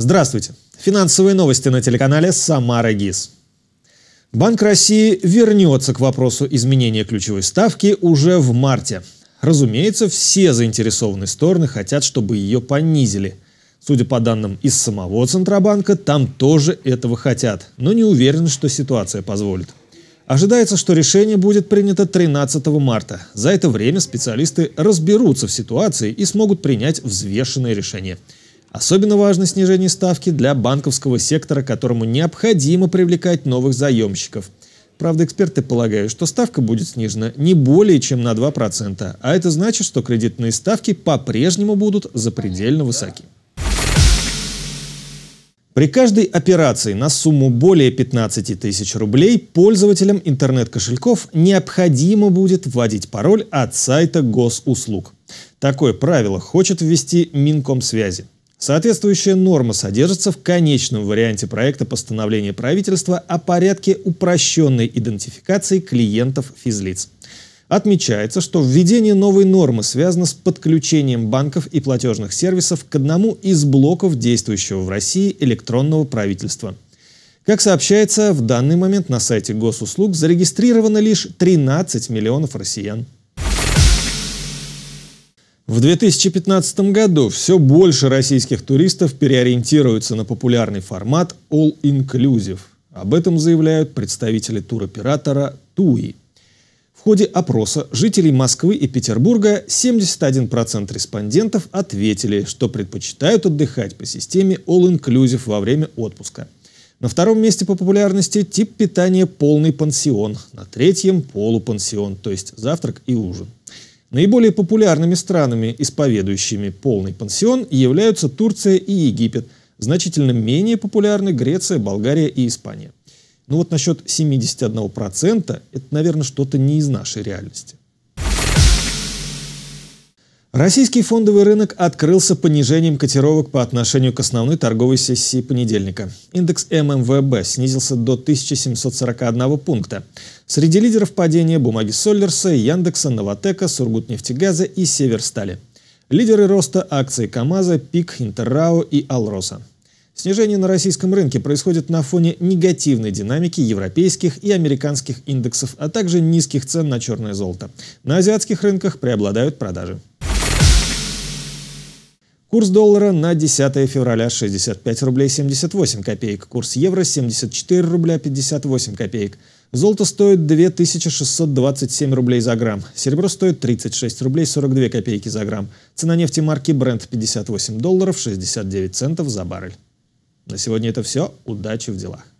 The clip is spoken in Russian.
Здравствуйте. Финансовые новости на телеканале «Самара ГИС». Банк России вернется к вопросу изменения ключевой ставки уже в марте. Разумеется, все заинтересованные стороны хотят, чтобы ее понизили. Судя по данным из самого Центробанка, там тоже этого хотят, но не уверен, что ситуация позволит. Ожидается, что решение будет принято 13 марта. За это время специалисты разберутся в ситуации и смогут принять взвешенное решение – Особенно важно снижение ставки для банковского сектора, которому необходимо привлекать новых заемщиков. Правда, эксперты полагают, что ставка будет снижена не более чем на 2%, а это значит, что кредитные ставки по-прежнему будут запредельно высоки. При каждой операции на сумму более 15 тысяч рублей пользователям интернет-кошельков необходимо будет вводить пароль от сайта госуслуг. Такое правило хочет ввести Минкомсвязи. Соответствующая норма содержится в конечном варианте проекта постановления правительства о порядке упрощенной идентификации клиентов физлиц. Отмечается, что введение новой нормы связано с подключением банков и платежных сервисов к одному из блоков действующего в России электронного правительства. Как сообщается, в данный момент на сайте госуслуг зарегистрировано лишь 13 миллионов россиян. В 2015 году все больше российских туристов переориентируются на популярный формат All Inclusive. Об этом заявляют представители туроператора ТУИ. В ходе опроса жителей Москвы и Петербурга 71% респондентов ответили, что предпочитают отдыхать по системе All Inclusive во время отпуска. На втором месте по популярности тип питания полный пансион, на третьем полупансион, то есть завтрак и ужин. Наиболее популярными странами, исповедующими полный пансион, являются Турция и Египет, значительно менее популярны Греция, Болгария и Испания. Ну вот насчет 71% это, наверное, что-то не из нашей реальности. Российский фондовый рынок открылся понижением котировок по отношению к основной торговой сессии понедельника. Индекс ММВБ снизился до 1741 пункта. Среди лидеров падения бумаги Соллерса, Яндекса, Новотека, Сургутнефтегаза и Северстали. Лидеры роста акции КАМАЗа, ПИК, Интеррао и Алроса. Снижение на российском рынке происходит на фоне негативной динамики европейских и американских индексов, а также низких цен на черное золото. На азиатских рынках преобладают продажи. Курс доллара на 10 февраля 65 рублей 78 копеек. Курс евро 74 рубля 58 копеек. Золото стоит 2627 рублей за грамм. Серебро стоит 36 рублей 42 копейки за грамм. Цена нефти марки Brent 58 долларов 69 центов за баррель. На сегодня это все. Удачи в делах.